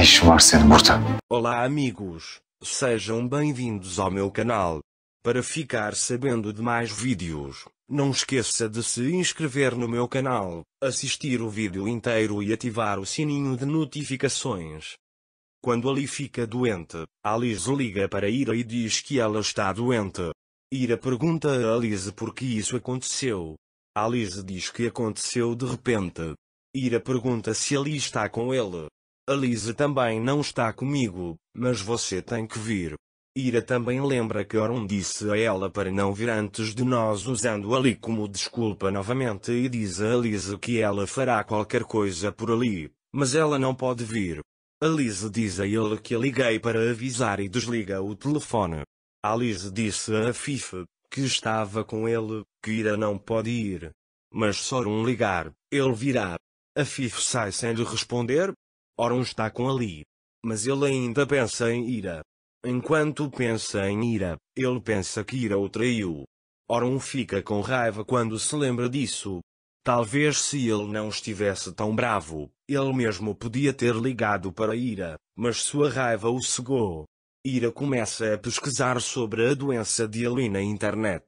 Ne işin var senin burada? Olá amigos, sejam bem-vindos ao meu canal. Para ficar sabendo de mais vídeos, não esqueça de se inscrever no meu canal, assistir o vídeo inteiro e ativar o sininho de notificações. Quando Ali fica doente, Alice liga para Ira e diz que ela está doente. Ira pergunta a Alice por que isso aconteceu. Alice diz que aconteceu de repente. Ira pergunta se Ali está com ele, a Lisa também não está comigo, mas você tem que vir. Ira também lembra que Orun disse a ela para não vir antes de nós usando ali como desculpa novamente e diz a Lisa que ela fará qualquer coisa por ali, mas ela não pode vir. A Lisa diz a ele que liguei para avisar e desliga o telefone. A Lisa disse a Fifa, que estava com ele, que Ira não pode ir. Mas se Orun ligar, ele virá. A Fifa sai sem lhe responder, Oron está com Ali. Mas ele ainda pensa em Ira. Enquanto pensa em Ira, ele pensa que Ira o traiu. Oron fica com raiva quando se lembra disso. Talvez se ele não estivesse tão bravo, ele mesmo podia ter ligado para Ira, mas sua raiva o cegou. Ira começa a pesquisar sobre a doença de Ali na internet.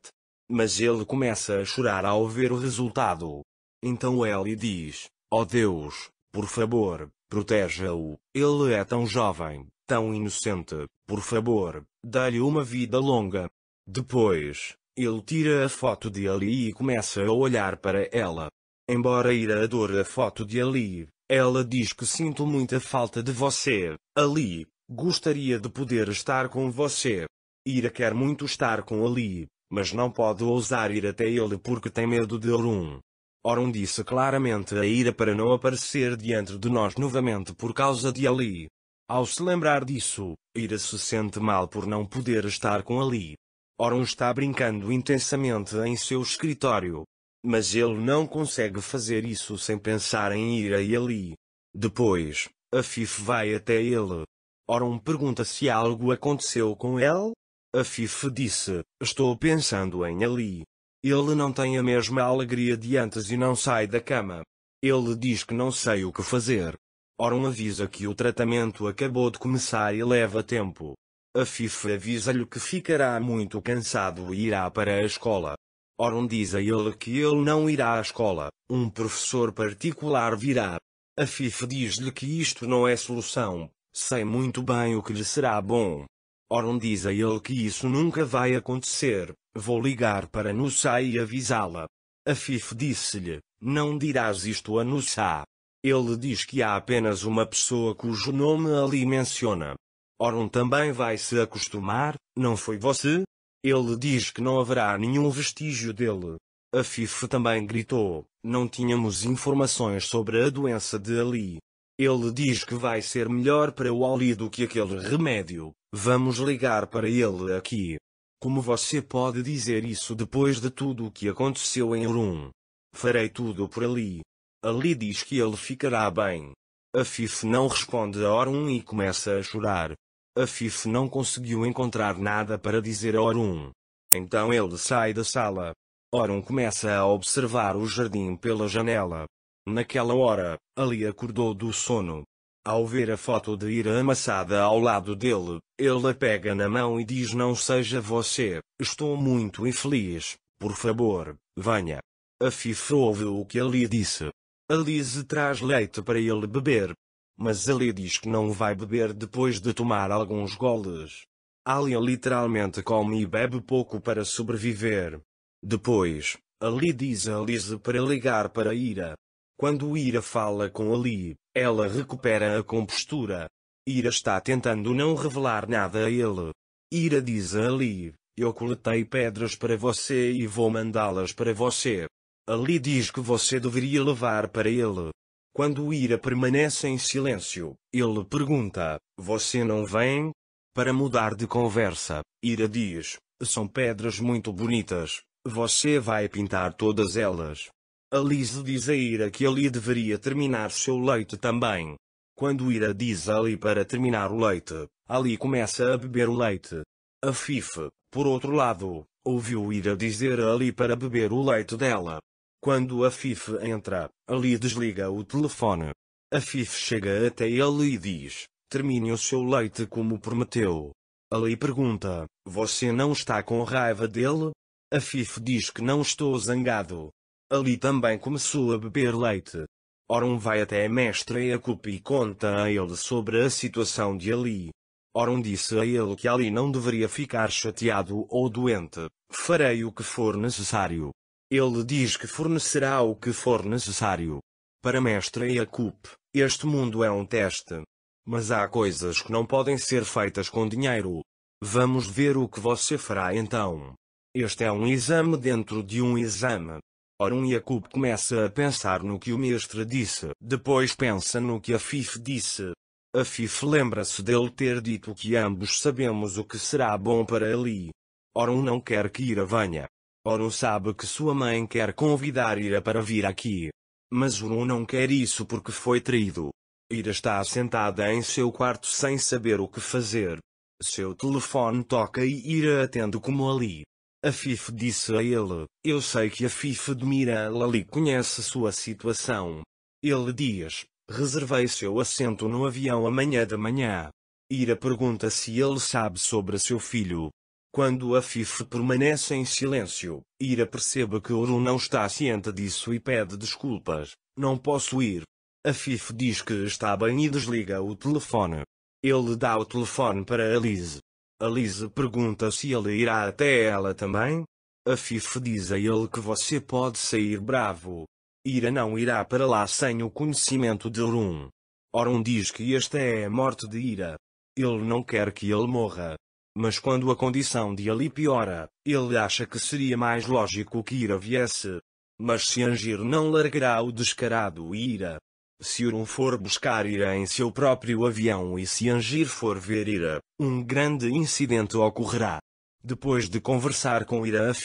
Mas ele começa a chorar ao ver o resultado. Então Ellie diz, Oh Deus, por favor, Proteja-o, ele é tão jovem, tão inocente, por favor, dá-lhe uma vida longa. Depois, ele tira a foto de Ali e começa a olhar para ela. Embora Ira adore a foto de Ali, ela diz que sinto muita falta de você, Ali, gostaria de poder estar com você. Ira quer muito estar com Ali, mas não pode ousar ir até ele porque tem medo de Orun. Orun disse claramente a ira para não aparecer diante de nós novamente por causa de Ali. Ao se lembrar disso, Ira se sente mal por não poder estar com Ali. Orun está brincando intensamente em seu escritório. Mas ele não consegue fazer isso sem pensar em Ira e Ali. Depois, a Fife vai até ele. Orun pergunta se algo aconteceu com ele. A Fife disse, estou pensando em Ali. Ele não tem a mesma alegria de antes e não sai da cama. Ele diz que não sei o que fazer. Oron avisa que o tratamento acabou de começar e leva tempo. A FIFA avisa-lhe que ficará muito cansado e irá para a escola. Oron diz a ele que ele não irá à escola, um professor particular virá. A FIFA diz-lhe que isto não é solução, sei muito bem o que lhe será bom. Oron diz a ele que isso nunca vai acontecer, Vou ligar para Nussá e avisá-la. Afif disse-lhe, não dirás isto a Nussá. Ele diz que há apenas uma pessoa cujo nome ali menciona. Orun também vai se acostumar, não foi você? Ele diz que não haverá nenhum vestígio dele. A FIF também gritou, não tínhamos informações sobre a doença de Ali. Ele diz que vai ser melhor para o Ali do que aquele remédio. Vamos ligar para ele aqui. Como você pode dizer isso depois de tudo o que aconteceu em Urum? Farei tudo por ali. Ali diz que ele ficará bem. A Fif não responde a Orun e começa a chorar. A Fif não conseguiu encontrar nada para dizer a Orun. Então ele sai da sala. Orun começa a observar o jardim pela janela. Naquela hora, Ali acordou do sono. Ao ver a foto de Ira amassada ao lado dele, ele a pega na mão e diz: Não seja você, estou muito infeliz, por favor, venha. A Fifa ouve o que Ali disse. Alice traz leite para ele beber. Mas Ali diz que não vai beber depois de tomar alguns goles. Ali literalmente come e bebe pouco para sobreviver. Depois, Ali diz a Alice para ligar para Ira. Quando Ira fala com Ali, ela recupera a compostura. Ira está tentando não revelar nada a ele. Ira diz a Ali: Eu coletei pedras para você e vou mandá-las para você. Ali diz que você deveria levar para ele. Quando Ira permanece em silêncio, ele pergunta: Você não vem? Para mudar de conversa, Ira diz: São pedras muito bonitas. Você vai pintar todas elas. Alice diz a Ira que ali deveria terminar seu leite também. Quando Ira diz a Ali para terminar o leite, Ali começa a beber o leite. A Fife, por outro lado, ouviu Ira dizer a Ali para beber o leite dela. Quando a Fife entra, Ali desliga o telefone. A Fife chega até ele e diz, termine o seu leite como prometeu. Ali pergunta, você não está com raiva dele? A Fife diz que não estou zangado, Ali também começou a beber leite. Orum vai até a mestra Jacob e conta a ele sobre a situação de Ali. Orum disse a ele que Ali não deveria ficar chateado ou doente. Farei o que for necessário. Ele diz que fornecerá o que for necessário. Para mestra Jacob, este mundo é um teste. Mas há coisas que não podem ser feitas com dinheiro. Vamos ver o que você fará então. Este é um exame dentro de um exame. Ora um Jacob começa a pensar no que o mestre disse, depois pensa no que a Fif disse. A Fif lembra-se dele ter dito que ambos sabemos o que será bom para ali. Orun não quer que Ira venha. Orun sabe que sua mãe quer convidar Ira para vir aqui. Mas Orun não quer isso porque foi traído. Ira está sentada em seu quarto sem saber o que fazer. Seu telefone toca e Ira atende como ali. A Fife disse a ele, eu sei que a FIF de Miralali conhece sua situação. Ele diz, reservei seu assento no avião amanhã de manhã. Ira pergunta se ele sabe sobre seu filho. Quando a Fife permanece em silêncio, Ira percebe que Oru não está ciente disso e pede desculpas, não posso ir. A Fife diz que está bem e desliga o telefone. Ele dá o telefone para Alice. Alice pergunta se ele irá até ela também. A Fife diz a ele que você pode sair bravo. Ira não irá para lá sem o conhecimento de Orun. Orun diz que esta é a morte de Ira. Ele não quer que ele morra. Mas quando a condição de Ali piora, ele acha que seria mais lógico que Ira viesse. Mas se Angir não largará o descarado Ira, se Urum for buscar Ira em seu próprio avião e se Angir for ver Ira, um grande incidente ocorrerá. Depois de conversar com Ira a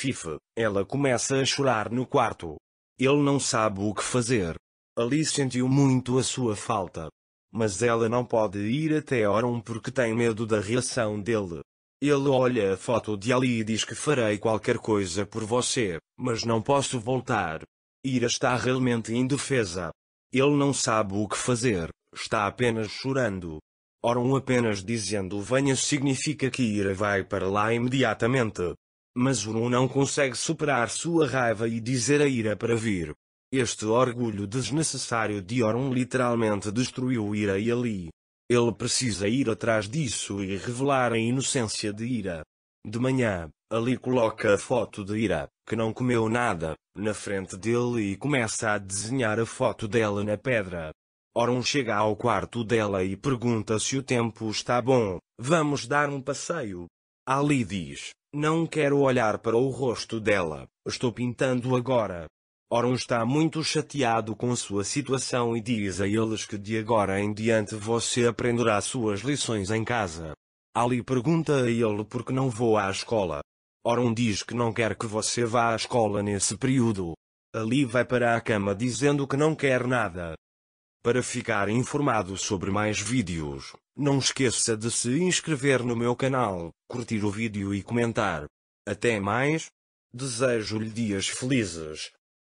ela começa a chorar no quarto. Ele não sabe o que fazer. Ali sentiu muito a sua falta. Mas ela não pode ir até Orum porque tem medo da reação dele. Ele olha a foto de Ali e diz que farei qualquer coisa por você, mas não posso voltar. Ira está realmente indefesa. Ele não sabe o que fazer, está apenas chorando. Orun apenas dizendo venha significa que Ira vai para lá imediatamente. Mas Orun não consegue superar sua raiva e dizer a Ira para vir. Este orgulho desnecessário de Orun literalmente destruiu Ira e Ali. Ele precisa ir atrás disso e revelar a inocência de Ira. De manhã, Ali coloca a foto de Ira, que não comeu nada, na frente dele e começa a desenhar a foto dela na pedra. Oron chega ao quarto dela e pergunta se o tempo está bom, vamos dar um passeio. Ali diz, não quero olhar para o rosto dela, estou pintando agora. Oron está muito chateado com sua situação e diz a eles que de agora em diante você aprenderá suas lições em casa. Ali pergunta a ele por que não vou à escola, Ora um diz que não quer que você vá à escola nesse período. Ali vai para a cama dizendo que não quer nada. Para ficar informado sobre mais vídeos, não esqueça de se inscrever no meu canal, curtir o vídeo e comentar. Até mais! Desejo-lhe dias felizes.